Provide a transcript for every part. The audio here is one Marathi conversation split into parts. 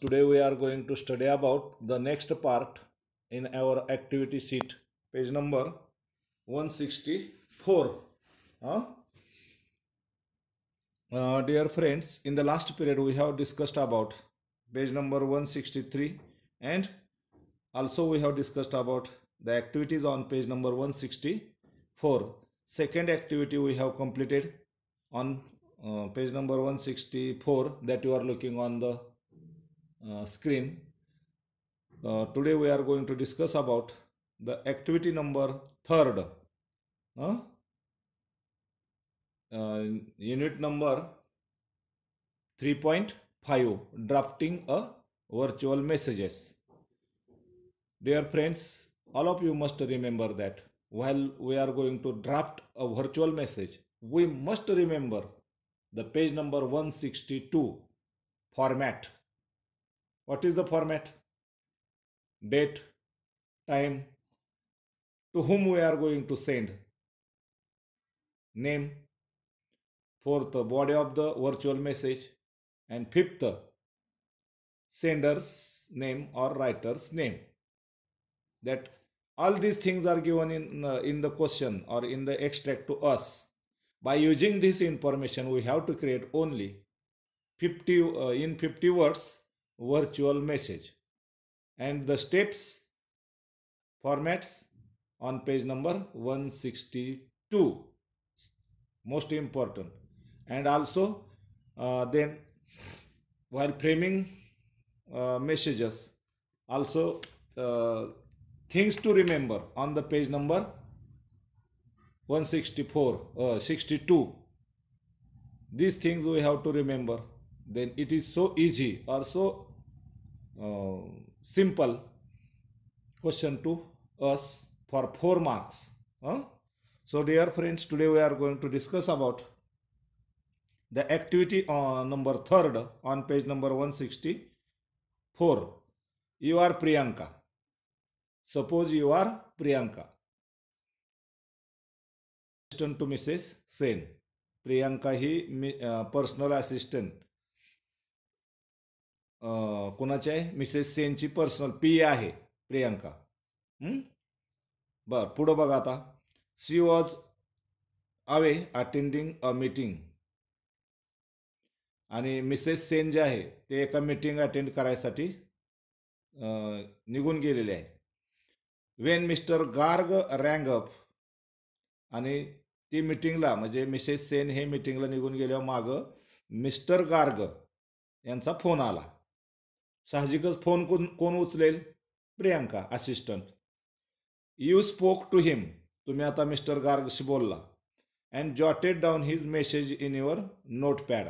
today we are going to study about the next part in our activity sheet page number 164 huh? Uh, dear friends in the last period we have discussed about page number 163 and also we have discussed about the activities on page number 164 second activity we have completed on uh, page number 164 that you are looking on the uh, screen. Uh, today we are going to discuss about the activity number third. Uh, uh unit number 3.5 drafting a virtual messages. Dear friends, all of you must remember that while we are going to draft a virtual message, we must remember the page number 162 format what is the format? Date, time, to whom we are going to send, name, fourth, body of the virtual message, and fifth, sender's name or writer's name. That all these things are given in, uh, in the question or in the extract to us. By using this information, we have to create only 50 uh, in 50 words virtual message and the steps formats on page number 162 most important and also uh, then while framing uh, messages also uh, things to remember on the page number 164 uh, 62 these things we have to remember then it is so easy or so uh, simple question to us for 4 marks so dear friends today we are going to discuss about the activity on number third on page number 164 you are priyanka suppose you are priyanka assistant to mrs sen priyanka he uh, personal assistant. कोणाची आहे मिसेस सेनची पर्सनल पी आहे प्रियांका बरं पुढं बघा आता she was away attending a meeting आणि मिसेस सेन जे आहे ते एका मीटिंग अटेंड करायसाठी निघून गेलेले आहे when Mr Garg rang up आणि ती मिटिंगला म्हणजे मिसेस सेन हे मिटिंगला निघून गेल्यावर मागं मिस्टर गार्ग यांचा फोन आला साहजिकच फोन कोण कोण उचलेल Priyanka assistant you spoke to him तुम्ही आता मिस्टर गार्गशी बोलला and jotted down his message in your notepad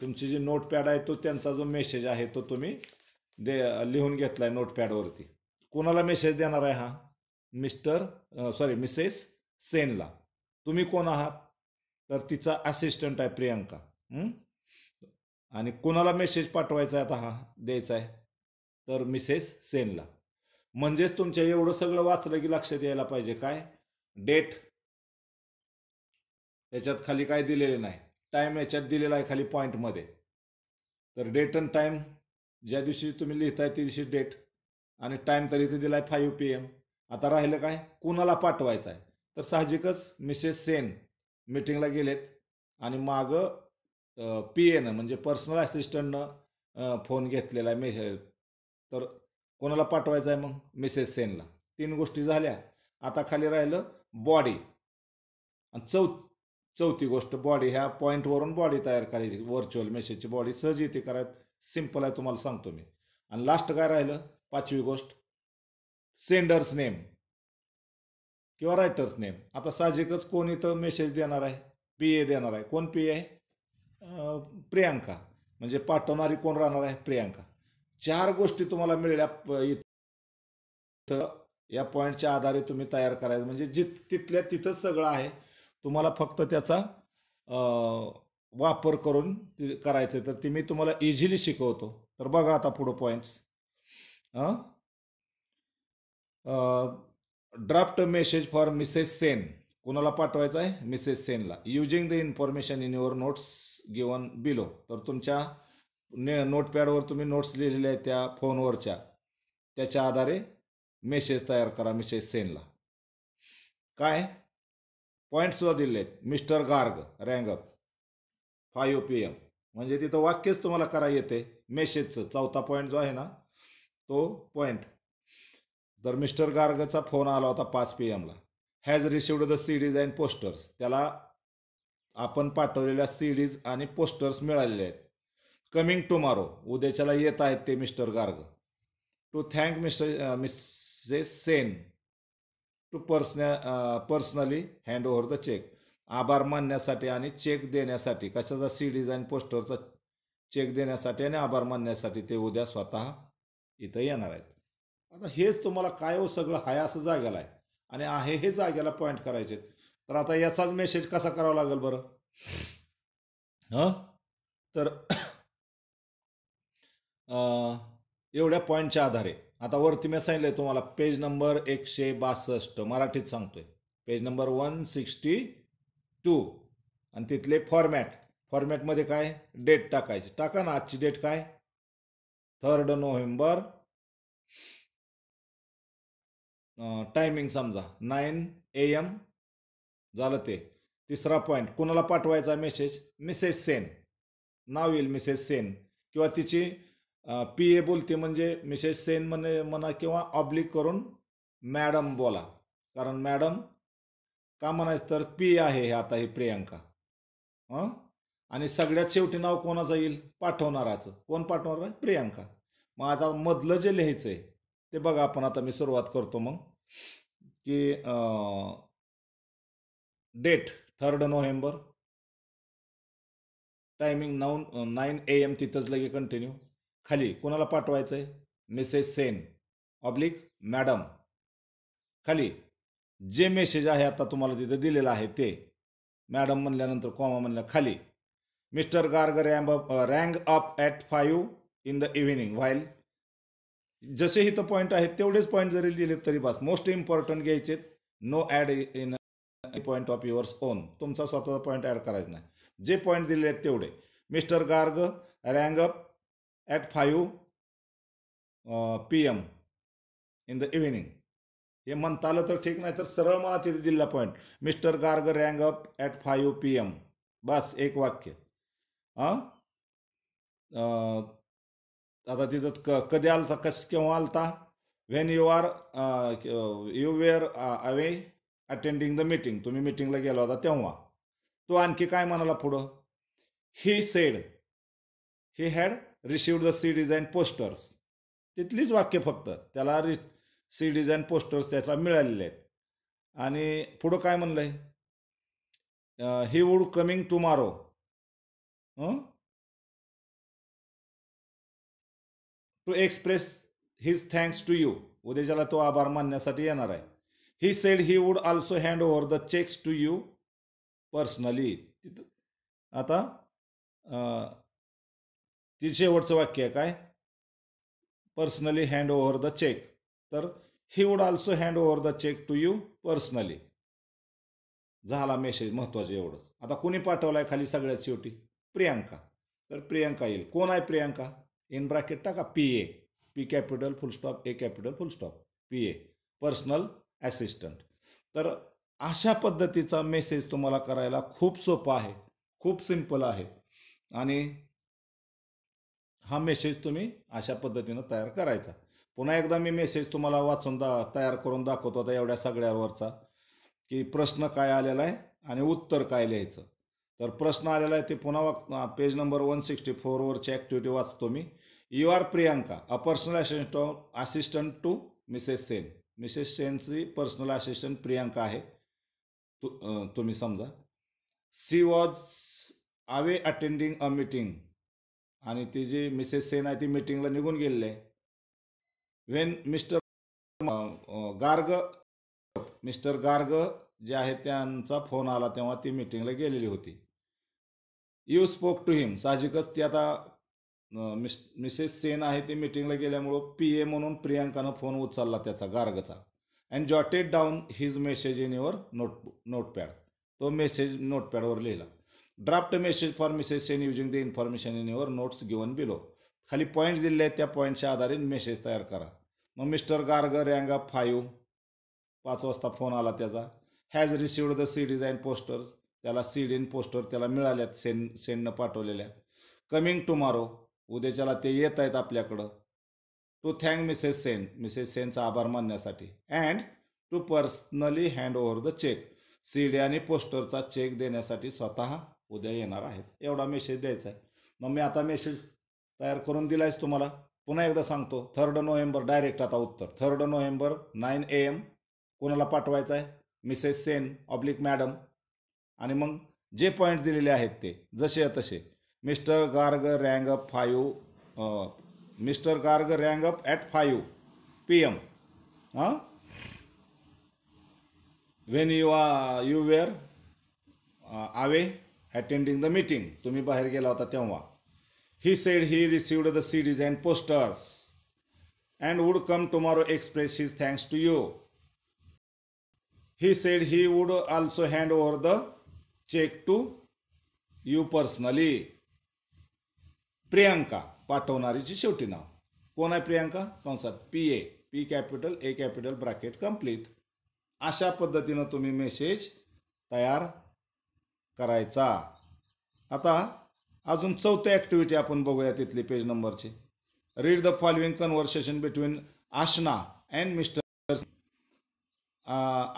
तुमची जी नोटपॅड आहे तो त्यांचा जो मेसेज आहे तो तुम्ही दे लिहून घेतला आहे नोटपॅडवरती कोणाला मेसेज देणार आहे हा मिस्टर सॉरी मिसेस सेनला तुम्ही कोण आहात तर तिचा असिस्टंट आहे प्रियांका आणि कोणाला मेसेज पाठवायचा आहे आता हा द्यायचा आहे तर मिसेस सेनला म्हणजेच तुमच्या एवढं सगळं वाचलं की लक्षात यायला पाहिजे काय डेट याच्यात खाली काय दिलेले नाही टाईम याच्यात दिलेला आहे खाली पॉईंटमध्ये तर डेट अँड टाईम ज्या दिवशी तुम्ही लिहिताय त्या दिवशी डेट आणि टाईम तर इथे दिला आहे फाईव्ह पी एम आता राहिलं काय कुणाला पाठवायचं आहे तर साहजिकच मिसेस सेन मिटिंगला गेलेत आणि मागं पी एनं म्हणजे पर्सनल असिस्टंटनं फोन घेतलेला आहे मेसेज तर कोणाला पाठवायचा आहे मग मेसेज सेनला तीन गोष्टी झाल्या आता खाली राहिलं बॉडी आणि चौ चौथी गोष्ट बॉडी ह्या पॉईंटवरून बॉडी तयार करायची व्हर्च्युअल मेसेजची बॉडी सहज येते करायत सिम्पल आहे तुम्हाला सांगतो मी आणि लास्ट काय राहिलं पाचवी गोष्ट सेंडर्स नेम किंवा रायटर्स नेम आता साहजिकच कोण इथं मेसेज देणार आहे पी ए देणार आहे कोण पी ए आहे प्रियांका म्हणजे पाठवणारी कोण राहणार आहे प्रियांका चार गोष्टी तुम्हाला मिळल्या इथं या पॉईंटच्या आधारे तुम्ही तयार करायचं म्हणजे जित तिथल्या तिथंच सगळं आहे तुम्हाला फक्त त्याचा वापर करून करायचं तर ती मी तुम्हाला इझिली शिकवतो तर बघा आता पुढं points draft message for Mrs Sen कोणाला पाठवायचं आहे मिसेस सेनला using the information in your notes given below तर तुमच्या ने नोटपॅडवर तुम्ही नोट्स लिहिलेल्या आहेत त्या फोनवरच्या त्याच्या आधारे मेसेज तयार करा मिसेस सेनला काय पॉईंट्सवर दिले आहेत Mr Garg rang up five P M म्हणजे तिथं वाक्यच तुम्हाला करा येते मेसेजचं चौथा पॉईंट जो आहे ना तो पॉईंट तर मिस्टर गार्गचा फोन आला होता पाच पी एमला has received the CDs and posters त्याला आपण पाठवलेल्या सीडीज आणि पोस्टर्स मिळालेले आहेत कमिंग टुमारो उद्याच्याला येत आहेत ते Mr Garg to thank Mr Mrs Sen to person personally hand over the cheque आभार मानण्यासाठी आणि चेक देण्यासाठी कशाचा सी डिझाईन पोस्टरचा चेक देण्यासाठी आणि आभार मानण्यासाठी ते उद्या स्वतः इथं येणार आहेत आता हेच तुम्हाला काय हो सगळं हाय असं जागेला आहे आणि आहे हे जागेला पॉईंट करायचे तर आता याचाच मेसेज कसा करावा लागेल बरं हां तर एवढ्या पॉईंटच्या आधारे आता वरती मी सांगितलं तुम्हाला पेज नंबर एकशे बासष्ट मराठीत सांगतोय page number one sixty two आणि तिथले फॉर्मॅट फॉर्मॅटमध्ये काय डेट टाकायची टाका ना आजची डेट काय थर्ड नोव्हेंबर टायमिंग समजा नाईन ए एम झालं ते तिसरा पॉईंट कुणाला पाठवायचा मेसेज मिसेस सेन नाव येईल मिसेस सेन किंवा तिची पी ए बोलते म्हणजे मिसेस सेन म्हणे म्हणा किंवा ऑब्लिक करून मॅडम बोला कारण मॅडम का म्हणायचं तर पी आहे हे आता हे प्रियांका हां आणि सगळ्यात शेवटी नाव कोणाचं येईल पाठवणाराचं कोण पाठवणार आहे प्रियांका मग आता मधलं जे लिहायचं आहे ते बघा आपण आता मी सुरुवात करतो मग की डेट थर्ड नोव्हेंबर टायमिंग नऊ नाईन ए एम तिथंच लगे कंटिन्यू खाली कोणाला पाठवायचं आहे मेसेज सेन ऑब्लिक मॅडम खाली जे मेसेज आहे आता तुम्हाला तिथे दिलेलं आहे ते मॅडम म्हणल्यानंतर कॉमा म्हणल्या खाली Mr Garg rang up at five in the evening while जसे इथं पॉईंट आहेत तेवढेच पॉईंट जरी दिले तरी बस मोस्ट इम्पॉर्टंट घ्यायचे no add in point of yours own तुमचा स्वतःचा पॉईंट ॲड करायचा नाही जे पॉईंट दिले आहेत तेवढे Mr Garg rang up at five P M in the evening हे म्हणता आलं तर ठीक नाही तर सरळ मला तिथे दिलेला point Mr Garg rang up at five P M बस एक वाक्य हां आता तिथं क कधी आलता कस केव्हा आलता when you are you were away attending the meeting तुम्ही मिटिंगला गेला होता तेव्हा तो आणखी काय म्हणाला पुढं he said he had received the C design posters तिथलीच वाक्य फक्त त्याला रि सी डिझाईन पोस्टर्स त्याला मिळालेले आहेत आणि पुढं काय म्हणलं आहे he would coming tomorrow to express his thanks to you ज्याला तो आभार मानण्यासाठी येणार आहे he said he would also hand over the cheques to you personally आता ती शेवटचं वाक्य आहे काय personally hand over the cheque तर he would also hand over the cheque to you personally झाला मेसेज महत्त्वाचं एवढंच आता कोणी पाठवला आहे खाली सगळ्यात शेवटी प्रियांका तर प्रियांका येईल कोण आहे प्रियांका इन ब्रॅकेट टाका P A P capital full stop A capital full stop P A personal assistant तर अशा पद्धतीचा मेसेज तुम्हाला करायला खूप सोपा आहे खूप सिंपल आहे आणि हा मेसेज तुम्ही अशा पद्धतीनं तयार करायचा पुन्हा एकदा मी मेसेज तुम्हाला वाचून दा तयार करून दाखवतो आता एवढ्या सगळ्यावरचा की प्रश्न काय आलेला आहे आणि उत्तर काय लिहायचं तर प्रश्न आलेला आहे ते पुन्हा वाच पेज नंबर वन सिक्स्टी फोरवरची ॲक्टिव्हिटी वाचतो मी you are Priyanka a personal assist assistant to Mrs Sen Mrs सेनची पर्सनल असिस्टंट प्रियांका आहे तु तुम्ही समजा she was away attending a meeting आणि ती जी मिसेस सेन आहे ती मीटिंगला निघून गेलेली आहे when Mr Garg Mr Garg जे आहे त्यांचा फोन आला तेव्हा ती मीटिंगला गेलेली होती यू स्पोक टू हिम साहजिकच ते आता मिस मिसेस सेन आहे ते मिटिंगला गेल्यामुळं पी ए म्हणून प्रियांकानं फोन उचलला त्याचा गार्गचा and jotted down his message in your note notepad तो मेसेज नोटपॅडवर लिहिला draft message for Mrs Sen using the information in your notes given below खाली पॉईंट्स दिले आहेत त्या पॉईंटच्या आधारे मेसेज तयार करा मग मिस्टर गार्ग रँगा फायू पाच वाजता फोन आला त्याचा has received the C design posters त्याला सीड इन पोस्टर त्याला मिळाल्यात सेन सेननं पाठवलेल्या कमिंग टुमारो उद्याच्याला ते येत आहेत आपल्याकडं to thank Mrs Sen Mrs सेनचा आभार मानण्यासाठी and to personally hand over the cheque CD आणि पोस्टरचा चेक देण्यासाठी स्वतः उद्या येणार आहेत एवढा मेसेज द्यायचा आहे मग मी आता मेसेज तयार करून दिला आहेस तुम्हाला पुन्हा एकदा सांगतो थर्ड नोव्हेंबर डायरेक्ट आता उत्तर third November nine A M कोणाला पाठवायचं आहे मिसेस सेन ऑब्लिक मॅडम आणि मग जे पॉईंट दिलेले आहेत ते जसे तसे Mr Garg rang up five Mr Garg rang up at five P M हां when you a you were away attending the meeting तुम्ही बाहेर गेला होता तेव्हा he said he received the series and posters and would come tomorrow express his thanks to you he said he would also hand over the cheque to you personally Priyanka पाठवणारीची शेवटी नाव कोण आहे प्रियांका कंसात P A P capital A capital bracket complete अशा पद्धतीनं तुम्ही मेसेज तयार करायचा आता अजून चौथ्या ॲक्टिव्हिटी आपण बघूया तिथली पेज नंबरची read the following conversation between Aashna and Mr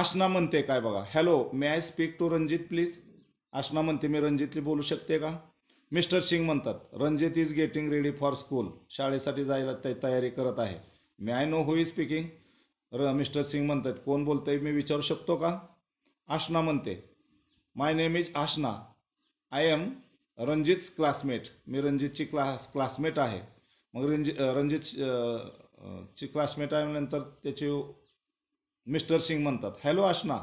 Aashna म्हणते काय बघा hello may I speak to Ranjit please Aashna म्हणते मी रणजितली बोलू शकते का मिस्टर सिंग म्हणतात Ranjit is getting ready for school शाळेसाठी जायला ते तयारी करत आहे may I know who is speaking र मिस्टर सिंग म्हणतात कोण आहे मी विचारू शकतो का आश्ना म्हणते my name is Aashna I am Ranjit classmate मी रणजितची क्लास क्लासमेट आहे मग रणजि रणजित ची क्लासमेट आहे नंतर त्याचे मिस्टर सिंग म्हणतात hello Aashna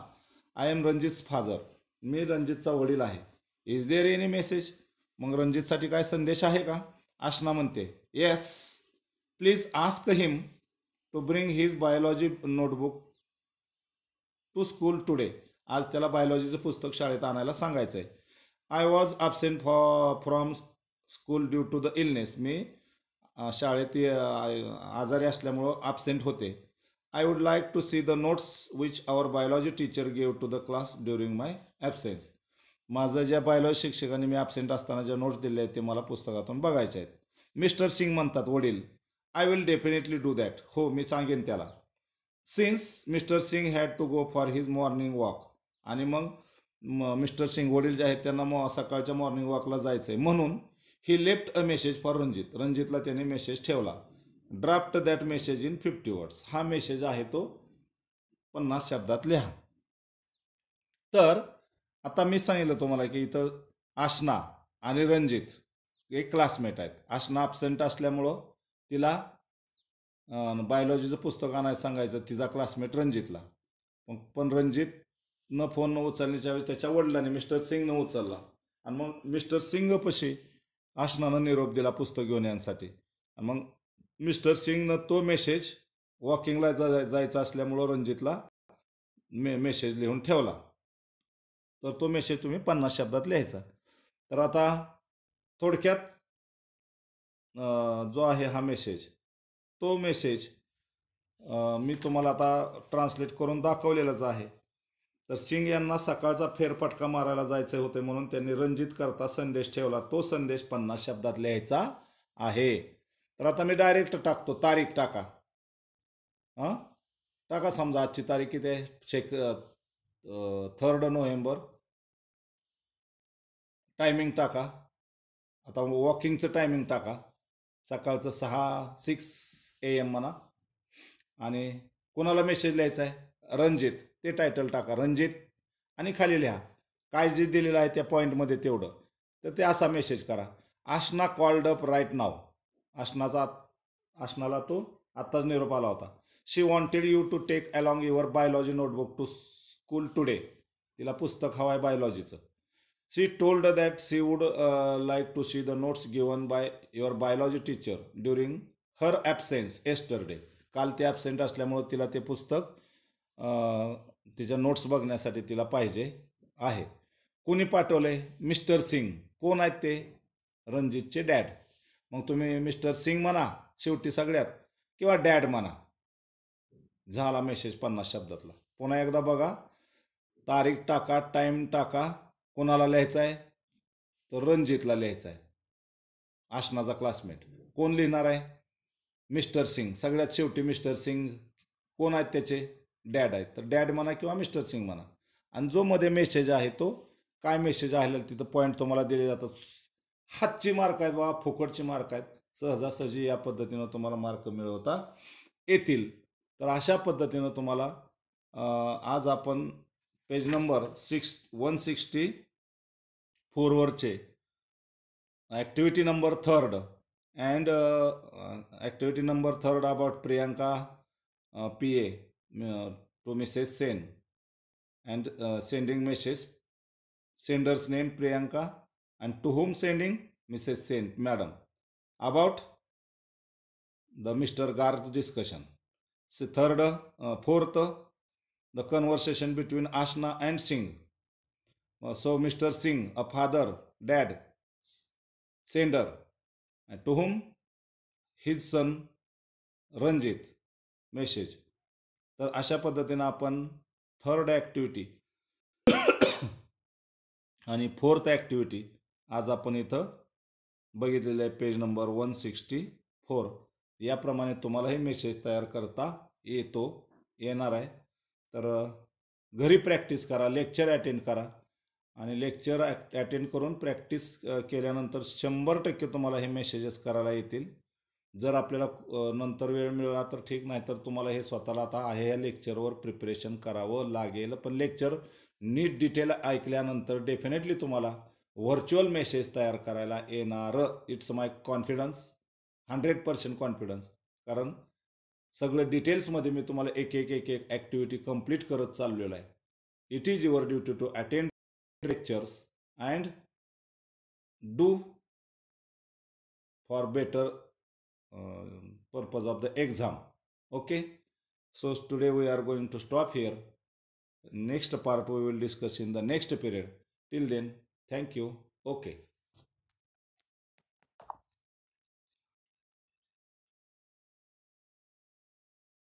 I am Ranjit father मी रणजितचा वडील आहे इज देअर एनी मेसेज मग रणजितसाठी काय संदेश आहे का आशना म्हणते yes please ask him to bring his biology notebook to school today आज त्याला बायोलॉजीचं पुस्तक शाळेत आणायला सांगायचं आहे I was absent for from school due to the illness मी शाळेत आजारी असल्यामुळं ॲबसेंट होते I would like to see the notes which our biology teacher gave to the class during my absence. माझं ज्या बायोलॉजी शिक्षकांनी मी ॲबसेंट असताना ज्या नोट्स दिले आहेत ते मला पुस्तकातून बघायचे आहेत मिस्टर सिंग म्हणतात वडील I will definitely do that हो मी सांगेन त्याला since Mr Singh had to go for his morning walk आणि मग मिस्टर सिंग वडील जे आहेत त्यांना मॉ सकाळच्या मॉर्निंग वॉकला जायचं आहे म्हणून he left a message for Ranjit रणजितला त्याने मेसेज ठेवला draft that message in fifty words हा मेसेज आहे तो पन्नास शब्दात लिहा तर आता मी सांगितलं तुम्हाला की इथं आशना आणि रणजित हे क्लासमेट आहेत आशना ॲबसेंट असल्यामुळं तिला बायोलॉजीचं पुस्तक आणायचं सांगायचं तिचा क्लासमेट रणजितला मग पण रणजित न फोन न उचलण्याच्या वेळेस त्याच्या वडिलांनी मिस्टर सिंगनं उचलला आणि मग मिस्टर सिंग पशी आशनानं निरोप दिला पुस्तक घेऊन यांसाठी आणि मग मिस्टर सिंगनं तो मेसेज वॉकिंगला जा जायचा असल्यामुळं रणजितला मे मेसेज लिहून ठेवला तर तो मेसेज तुम्ही पन्नास शब्दात लिहायचा तर आता थोडक्यात जो आहे हा मेसेज तो मेसेज मी तुम्हाला आता ट्रान्सलेट करून दाखवलेलाच आहे तर सिंग यांना सकाळचा फेरफटका मारायला जायचं होते म्हणून त्यांनी रणजित करता संदेश ठेवला तो संदेश पन्नास शब्दात लिहायचा आहे तर आता मी डायरेक्ट टाकतो तारीख टाका हां टाका समजा आजची तारीख किती आहे शेक थर्ड नोव्हेंबर टायमिंग टाका आता वॉकिंगचं टायमिंग टाका सकाळचं सहा सिक्स ए एम म्हणा आणि कोणाला मेसेज लिहायचा आहे रणजित ते टायटल टाका रणजित आणि खाली लिहा काय जे दिलेलं आहे त्या पॉईंटमध्ये तेवढं तर ते असा मेसेज करा आशना कॉल्ड अप राईट नाव आसनाचा आसनाला तो आत्ताच निरोप आला होता she wanted you to take along your biology notebook to school today तिला पुस्तक हवं आहे बायोलॉजीचं she told that she would like to see the notes given by your biology teacher during her absence yesterday काल ते ॲबसेंट असल्यामुळं तिला ते पुस्तक uh, तिच्या नोट्स बघण्यासाठी तिला पाहिजे आहे कोणी पाठवले मिस्टर सिंग कोण आहेत ते रणजितचे डॅड मग तुम्ही मिस्टर सिंग म्हणा शेवटी सगळ्यात किंवा डॅड म्हणा झाला मेसेज पन्नास शब्दातला पुन्हा एकदा बघा तारीख टाका टाईम टाका कोणाला लिहायचा आहे तर रणजितला लिहायचा आहे आशनाचा क्लासमेट कोण लिहिणार आहे मिस्टर सिंग सगळ्यात शेवटी मिस्टर सिंग कोण आहेत त्याचे डॅड आहेत तर डॅड म्हणा किंवा मिस्टर सिंग म्हणा आणि जो मध्ये मेसेज आहे तो काय मेसेज आहे तिथं पॉईंट तुम्हाला दिले जातात हातचे मार्क आहेत बाबा फुकटचे मार्क आहेत सहजासहजी या पद्धतीनं तुम्हाला मार्क मिळवता येतील तर अशा पद्धतीनं तुम्हाला आज आपण page number six one sixty फोरवरचे activity number third and activity number third about Priyanka P A to Mrs Sen and sending message sender's name Priyanka and to whom sending? Mrs. Saint, Madam. About the Mr. Garth discussion. So third, uh, fourth, the conversation between Ashna and Singh. Uh, so Mr. Singh, a father, dad, sender, and to whom? His son, Ranjit. message. तर अशा पद्धतीनं आपण थर्ड ॲक्टिव्हिटी आणि फोर्थ ॲक्टिव्हिटी आज आपण इथं बघितलेलं आहे page number one sixty four याप्रमाणे तुम्हाला हे मेसेज तयार करता येतो येणार आहे तर घरी प्रॅक्टिस करा लेक्चर अटेंड करा आणि लेक्चर अटेंड करून प्रॅक्टिस केल्यानंतर शंभर टक्के तुम्हाला हे मेसेजेस करायला येतील जर आपल्याला नंतर वेळ मिळाला तर ठीक नाही तर तुम्हाला हे स्वतःला आता आहे या लेक्चरवर प्रिपरेशन करावं लागेल पण लेक्चर नीट डिटेल ऐकल्यानंतर डेफिनेटली तुम्हाला व्हर्च्युअल मेसेज तयार करायला येणार it's my confidence hundred percent confidence कारण सगळं डिटेल्समध्ये मी तुम्हाला एक एक एक एक ॲक्टिव्हिटी कंप्लीट करत चाललेलो आहे it is your duty to attend lectures and do for better purpose of the exam okay so today we are going to stop here next part we will discuss in the next period till then Thank you. Okay.